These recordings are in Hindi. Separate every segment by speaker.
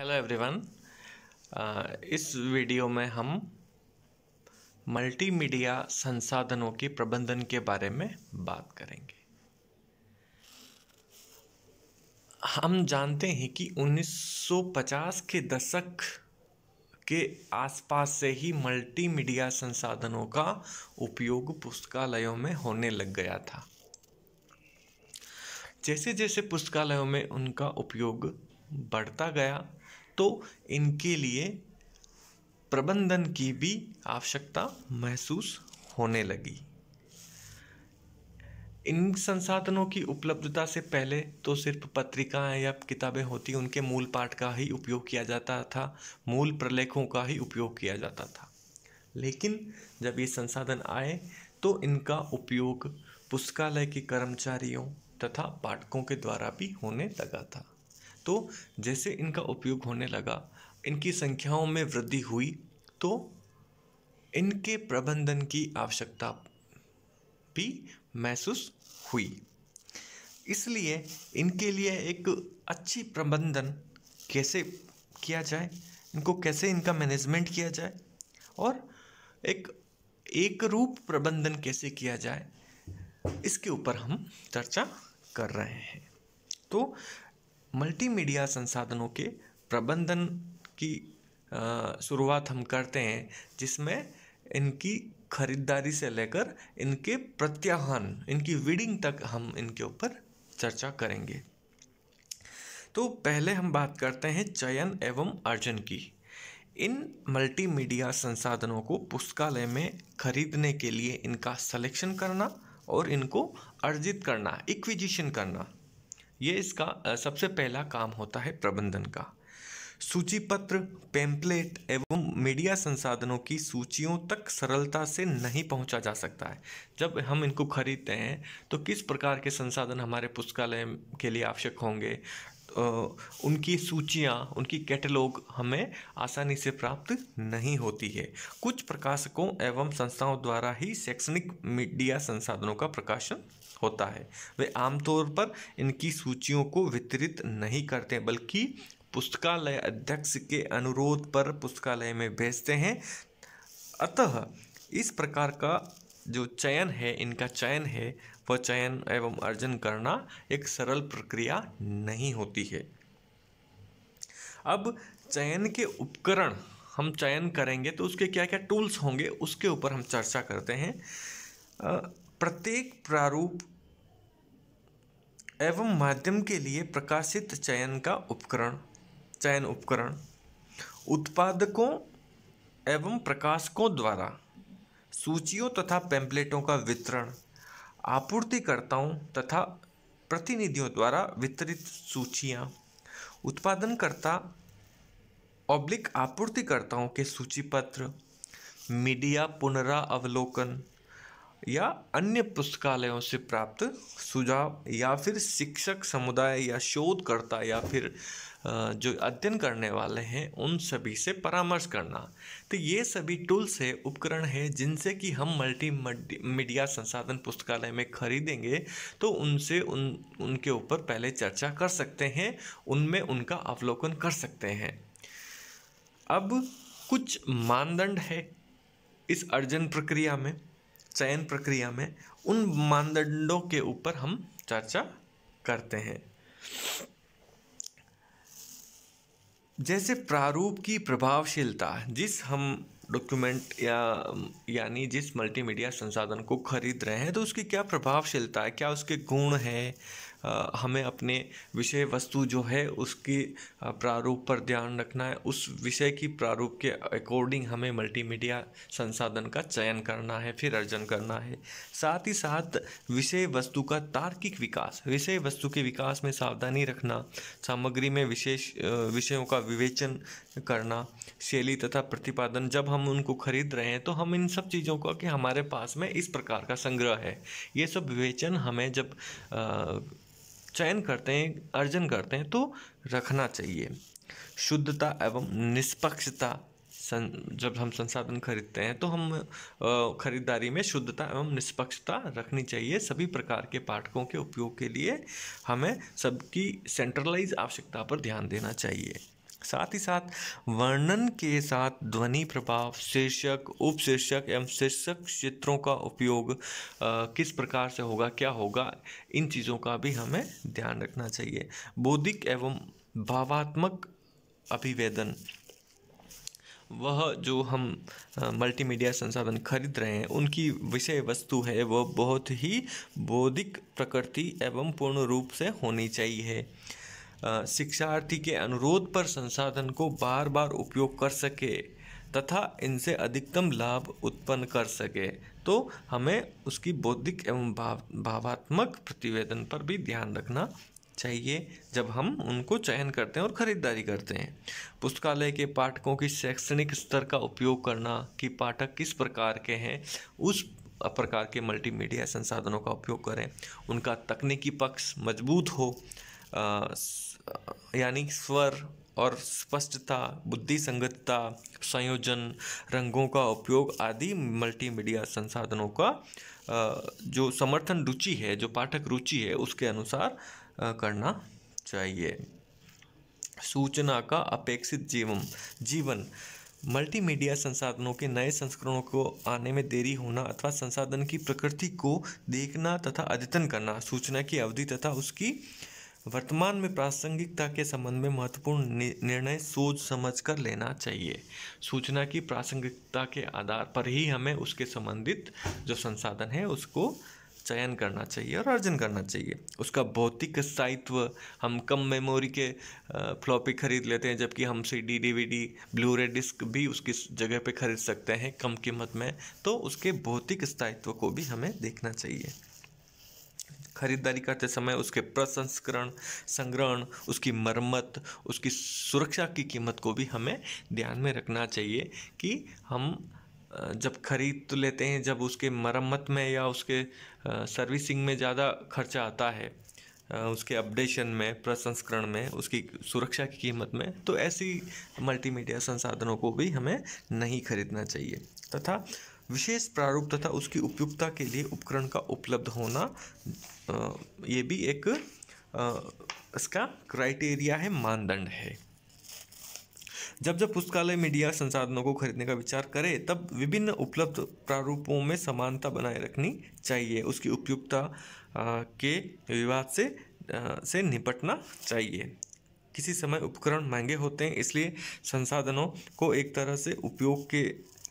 Speaker 1: हेलो एवरीवन uh, इस वीडियो में हम मल्टीमीडिया संसाधनों की प्रबंधन के बारे में बात करेंगे हम जानते हैं कि 1950 के दशक के आसपास से ही मल्टीमीडिया संसाधनों का उपयोग पुस्तकालयों में होने लग गया था जैसे जैसे पुस्तकालयों में उनका उपयोग बढ़ता गया तो इनके लिए प्रबंधन की भी आवश्यकता महसूस होने लगी इन संसाधनों की उपलब्धता से पहले तो सिर्फ पत्रिकाएं या किताबें होती उनके मूल पाठ का ही उपयोग किया जाता था मूल प्रलेखों का ही उपयोग किया जाता था लेकिन जब ये संसाधन आए तो इनका उपयोग पुस्तकालय के कर्मचारियों तथा पाठकों के द्वारा भी होने लगा था तो जैसे इनका उपयोग होने लगा इनकी संख्याओं में वृद्धि हुई तो इनके प्रबंधन की आवश्यकता भी महसूस हुई इसलिए इनके लिए एक अच्छी प्रबंधन कैसे किया जाए इनको कैसे इनका मैनेजमेंट किया जाए और एक एक रूप प्रबंधन कैसे किया जाए इसके ऊपर हम चर्चा कर रहे हैं तो मल्टीमीडिया संसाधनों के प्रबंधन की शुरुआत हम करते हैं जिसमें इनकी खरीदारी से लेकर इनके प्रत्याहन इनकी वीडिंग तक हम इनके ऊपर चर्चा करेंगे तो पहले हम बात करते हैं चयन एवं अर्जन की इन मल्टीमीडिया संसाधनों को पुस्तकालय में खरीदने के लिए इनका सिलेक्शन करना और इनको अर्जित करना इक्विजिशन करना ये इसका सबसे पहला काम होता है प्रबंधन का सूची पत्र पेम्पलेट एवं मीडिया संसाधनों की सूचियों तक सरलता से नहीं पहुंचा जा सकता है जब हम इनको खरीदते हैं तो किस प्रकार के संसाधन हमारे पुस्तकालय के लिए आवश्यक होंगे उनकी सूचियाँ उनकी कैटलॉग हमें आसानी से प्राप्त नहीं होती है कुछ प्रकाशकों एवं संस्थाओं द्वारा ही शैक्षणिक मीडिया संसाधनों का प्रकाशन होता है वे आमतौर पर इनकी सूचियों को वितरित नहीं करते बल्कि पुस्तकालय अध्यक्ष के अनुरोध पर पुस्तकालय में भेजते हैं अतः इस प्रकार का जो चयन है इनका चयन है वह चयन एवं अर्जन करना एक सरल प्रक्रिया नहीं होती है अब चयन के उपकरण हम चयन करेंगे तो उसके क्या क्या टूल्स होंगे उसके ऊपर हम चर्चा करते हैं प्रत्येक प्रारूप एवं माध्यम के लिए प्रकाशित चयन का उपकरण चयन उपकरण उत्पादकों एवं प्रकाशकों द्वारा सूचियों तथा पैम्पलेटों का वितरण आपूर्तिकर्ताओं तथा प्रतिनिधियों द्वारा वितरित सूचियाँ उत्पादनकर्ता ऑब्लिक आपूर्तिकर्ताओं के सूची पत्र मीडिया पुनरावलोकन या अन्य पुस्तकालयों से प्राप्त सुझाव या फिर शिक्षक समुदाय या शोधकर्ता या फिर जो अध्ययन करने वाले हैं उन सभी से परामर्श करना तो ये सभी टूल्स है उपकरण है जिनसे कि हम मल्टी मीडिया संसाधन पुस्तकालय में खरीदेंगे तो उनसे उन उनके ऊपर पहले चर्चा कर सकते हैं उनमें उनका अवलोकन कर सकते हैं अब कुछ मानदंड है इस अर्जन प्रक्रिया में चयन प्रक्रिया में उन मानदंडों के ऊपर हम चर्चा करते हैं जैसे प्रारूप की प्रभावशीलता जिस हम डॉक्यूमेंट या यानी जिस मल्टीमीडिया संसाधन को खरीद रहे हैं तो उसकी क्या प्रभावशीलता है क्या उसके गुण हैं हमें अपने विषय वस्तु जो है उसकी प्रारूप पर ध्यान रखना है उस विषय की प्रारूप के अकॉर्डिंग हमें मल्टीमीडिया संसाधन का चयन करना है फिर अर्जन करना है साथ ही साथ विषय वस्तु का तार्किक विकास विषय वस्तु के विकास में सावधानी रखना सामग्री में विशेष विषयों का विवेचन करना शैली तथा प्रतिपादन जब हम उनको खरीद रहे हैं तो हम इन सब चीज़ों का कि हमारे पास में इस प्रकार का संग्रह है ये सब विवेचन हमें जब आ, चयन करते हैं अर्जन करते हैं तो रखना चाहिए शुद्धता एवं निष्पक्षता सं, जब हम संसाधन खरीदते हैं तो हम खरीदारी में शुद्धता एवं निष्पक्षता रखनी चाहिए सभी प्रकार के पाठकों के उपयोग के लिए हमें सबकी सेंट्रलाइज आवश्यकता पर ध्यान देना चाहिए साथ ही साथ वर्णन के साथ ध्वनि प्रभाव शीर्षक उपशीर्षक एवं शीर्षक चित्रों का उपयोग किस प्रकार से होगा क्या होगा इन चीज़ों का भी हमें ध्यान रखना चाहिए बौद्धिक एवं भावात्मक अभिवेदन वह जो हम मल्टीमीडिया संसाधन खरीद रहे हैं उनकी विषय वस्तु है वह बहुत ही बौद्धिक प्रकृति एवं पूर्ण रूप से होनी चाहिए शिक्षार्थी के अनुरोध पर संसाधन को बार बार उपयोग कर सके तथा इनसे अधिकतम लाभ उत्पन्न कर सके तो हमें उसकी बौद्धिक एवं भाव भावात्मक प्रतिवेदन पर भी ध्यान रखना चाहिए जब हम उनको चयन करते हैं और ख़रीदारी करते हैं पुस्तकालय के पाठकों की शैक्षणिक स्तर का उपयोग करना कि पाठक किस प्रकार के हैं उस प्रकार के मल्टीमीडिया संसाधनों का उपयोग करें उनका तकनीकी पक्ष मजबूत हो आ, यानी स्वर और स्पष्टता बुद्धि संगतता संयोजन रंगों का उपयोग आदि मल्टीमीडिया संसाधनों का जो समर्थन रुचि है जो पाठक रुचि है उसके अनुसार करना चाहिए सूचना का अपेक्षित जीवन जीवन मल्टीमीडिया संसाधनों के नए संस्करणों को आने में देरी होना अथवा संसाधन की प्रकृति को देखना तथा अद्यतन करना सूचना की अवधि तथा उसकी वर्तमान में प्रासंगिकता के संबंध में महत्वपूर्ण निर्णय सोच समझ कर लेना चाहिए सूचना की प्रासंगिकता के आधार पर ही हमें उसके संबंधित जो संसाधन है उसको चयन करना चाहिए और अर्जन करना चाहिए उसका भौतिक स्थायित्व हम कम मेमोरी के फ्लॉपी खरीद लेते हैं जबकि हम C D D V D blu ray disc भी उसकी जगह पे खरीद सकते हैं कम कीमत में तो उसके भौतिक स्थायित्व को भी हमें देखना चाहिए खरीदारी करते समय उसके प्रसंस्करण संग्रहण उसकी मरम्मत उसकी सुरक्षा की कीमत को भी हमें ध्यान में रखना चाहिए कि हम जब खरीद तो लेते हैं जब उसके मरम्मत में या उसके सर्विसिंग में ज़्यादा खर्चा आता है उसके अपडेशन में प्रसंस्करण में उसकी सुरक्षा की कीमत में तो ऐसी मल्टीमीडिया संसाधनों को भी हमें नहीं खरीदना चाहिए तथा विशेष प्रारूप तथा उसकी उपयुक्तता के लिए उपकरण का उपलब्ध होना ये भी एक इसका क्राइटेरिया है मानदंड है जब जब पुस्तकालय मीडिया संसाधनों को खरीदने का विचार करे तब विभिन्न उपलब्ध प्रारूपों में समानता बनाए रखनी चाहिए उसकी उपयुक्तता के विवाद से आ, से निपटना चाहिए किसी समय उपकरण महंगे होते हैं इसलिए संसाधनों को एक तरह से उपयोग के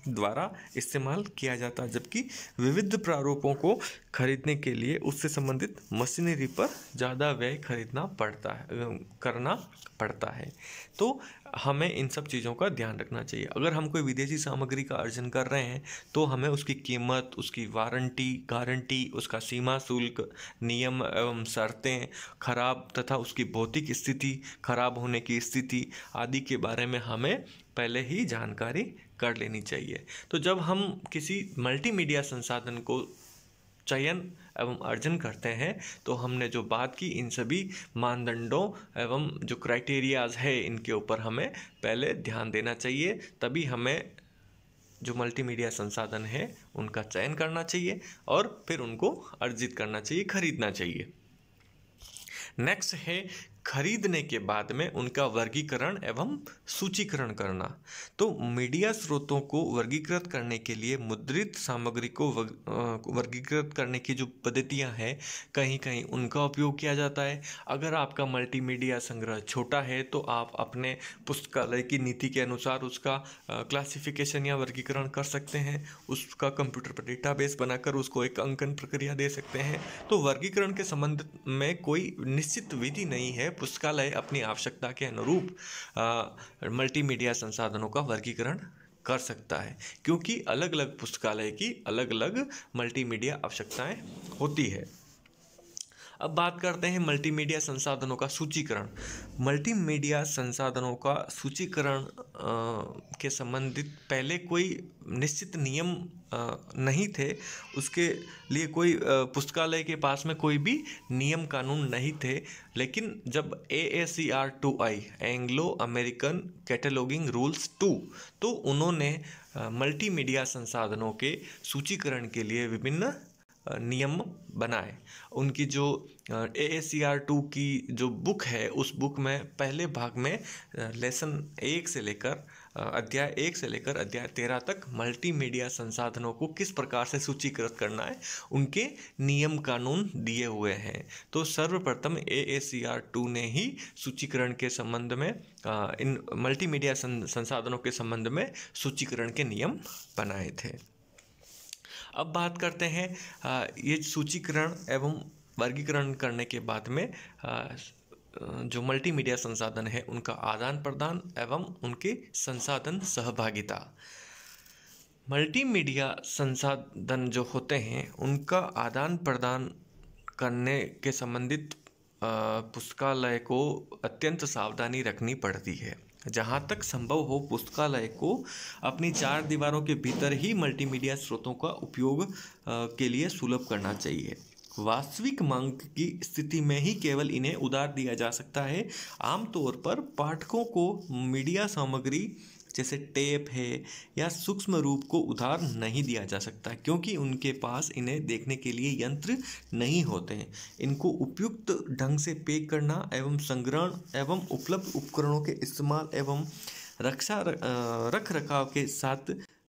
Speaker 1: द्वारा इस्तेमाल किया जाता जबकि विविध प्रारूपों को खरीदने के लिए उससे संबंधित मशीनरी पर ज़्यादा व्यय खरीदना पड़ता है करना पड़ता है तो हमें इन सब चीज़ों का ध्यान रखना चाहिए अगर हम कोई विदेशी सामग्री का अर्जन कर रहे हैं तो हमें उसकी कीमत उसकी वारंटी गारंटी उसका सीमा शुल्क नियम एवं शर्तें खराब तथा उसकी भौतिक स्थिति खराब होने की स्थिति आदि के बारे में हमें पहले ही जानकारी कर लेनी चाहिए तो जब हम किसी मल्टीमीडिया संसाधन को चयन एवं अर्जन करते हैं तो हमने जो बात की इन सभी मानदंडों एवं जो क्राइटेरियाज है इनके ऊपर हमें पहले ध्यान देना चाहिए तभी हमें जो मल्टीमीडिया संसाधन है उनका चयन करना चाहिए और फिर उनको अर्जित करना चाहिए खरीदना चाहिए नेक्स्ट है खरीदने के बाद में उनका वर्गीकरण एवं सूचीकरण करना तो मीडिया स्रोतों को वर्गीकृत करने के लिए मुद्रित सामग्री को वर्गीकृत करने की जो पद्धतियाँ हैं कहीं कहीं उनका उपयोग किया जाता है अगर आपका मल्टीमीडिया संग्रह छोटा है तो आप अपने पुस्तकालय की नीति के अनुसार उसका क्लासिफिकेशन या वर्गीकरण कर सकते हैं उसका कंप्यूटर पर डेटाबेस बनाकर उसको एक अंकन प्रक्रिया दे सकते हैं तो वर्गीकरण के संबंध में कोई निश्चित विधि नहीं है पुस्तकालय अपनी आवश्यकता के अनुरूप मल्टीमीडिया संसाधनों का वर्गीकरण कर सकता है क्योंकि अलग अलग पुस्तकालय की अलग अलग मल्टीमीडिया आवश्यकताएं होती है अब बात करते हैं मल्टीमीडिया संसाधनों का सूचीकरण मल्टीमीडिया संसाधनों का सूचीकरण के संबंधित पहले कोई निश्चित नियम आ, नहीं थे उसके लिए कोई पुस्तकालय के पास में कोई भी नियम कानून नहीं थे लेकिन जब A A C R two I Anglo American cataloguing rules two तो उन्होंने मल्टीमीडिया संसाधनों के सूचीकरण के लिए विभिन्न नियम बनाए उनकी जो ए ए सी आर टू की जो बुक है उस बुक में पहले भाग में लेसन एक से लेकर अध्याय एक से लेकर अध्याय तेरह तक मल्टीमीडिया संसाधनों को किस प्रकार से सूचीकृत करना है उनके नियम कानून दिए हुए हैं तो सर्वप्रथम ए ए सी आर टू ने ही सूचीकरण के संबंध में इन मल्टीमीडिया संसाधनों के संबंध में सूचीकरण के नियम बनाए थे अब बात करते हैं ये सूचीकरण एवं वर्गीकरण करने के बाद में जो मल्टीमीडिया संसाधन है उनका आदान प्रदान एवं उनके संसाधन सहभागिता मल्टीमीडिया संसाधन जो होते हैं उनका आदान प्रदान करने के संबंधित पुस्तकालय को अत्यंत सावधानी रखनी पड़ती है जहाँ तक संभव हो पुस्तकालय को अपनी चार दीवारों के भीतर ही मल्टीमीडिया स्रोतों का उपयोग के लिए सुलभ करना चाहिए वास्तविक मांग की स्थिति में ही केवल इन्हें उधार दिया जा सकता है आमतौर पर पाठकों को मीडिया सामग्री जैसे टेप है या सूक्ष्म रूप को उधार नहीं दिया जा सकता क्योंकि उनके पास इन्हें देखने के लिए यंत्र नहीं होते हैं इनको उपयुक्त ढंग से पैक करना एवं संग्रहण एवं उपलब्ध उपकरणों के इस्तेमाल एवं रक्षा रख रखाव के साथ